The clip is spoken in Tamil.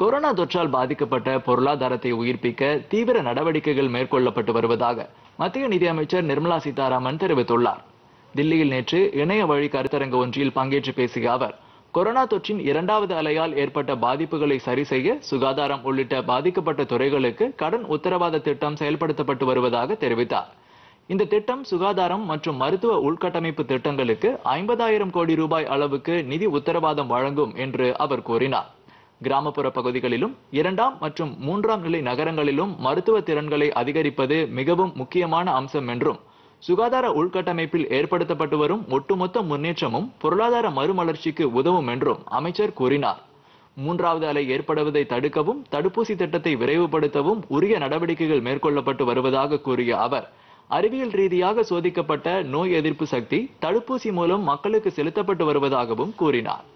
கொரோனா தொற்றால் பாதிக்கப்பட்ட பொருளாதாரத்தை உயிர்ப்பிக்க தீவிர நடவடிக்கைகள் மேற்கொள்ளப்பட்டு வருவதாக மத்திய நிதியமைச்சர் நிர்மலா சீதாராமன் தெரிவித்துள்ளார் தில்லியில் நேற்று இணைய வழி கருத்தரங்கு ஒன்றில் பங்கேற்று பேசிய அவர் கொரோனா தொற்றின் இரண்டாவது அலையால் ஏற்பட்ட பாதிப்புகளை சரி செய்ய சுகாதாரம் உள்ளிட்ட பாதிக்கப்பட்ட துறைகளுக்கு கடன் உத்தரவாத திட்டம் செயல்படுத்தப்பட்டு வருவதாக தெரிவித்தார் இந்த திட்டம் சுகாதாரம் மற்றும் மருத்துவ உள்கட்டமைப்பு திட்டங்களுக்கு ஐம்பதாயிரம் கோடி ரூபாய் அளவுக்கு நிதி உத்தரவாதம் வழங்கும் என்று அவர் கூறினார் கிராமப்புற பகுதிகளிலும் இரண்டாம் மற்றும் மூன்றாம் நிலை நகரங்களிலும் மருத்துவ திறன்களை அதிகரிப்பது மிகவும் முக்கியமான அம்சம் என்றும் சுகாதார உள்கட்டமைப்பில் ஏற்படுத்தப்பட்டு வரும் ஒட்டுமொத்த முன்னேற்றமும் பொருளாதார மறுமலர்ச்சிக்கு உதவும் என்றும் அமைச்சர் கூறினார் மூன்றாவது அலை ஏற்படுவதை தடுக்கவும் தடுப்பூசி திட்டத்தை விரைவுபடுத்தவும் உரிய நடவடிக்கைகள் மேற்கொள்ளப்பட்டு வருவதாக கூறிய அவர் அறிவியல் ரீதியாக சோதிக்கப்பட்ட நோய் எதிர்ப்பு சக்தி தடுப்பூசி மூலம் மக்களுக்கு செலுத்தப்பட்டு வருவதாகவும் கூறினார்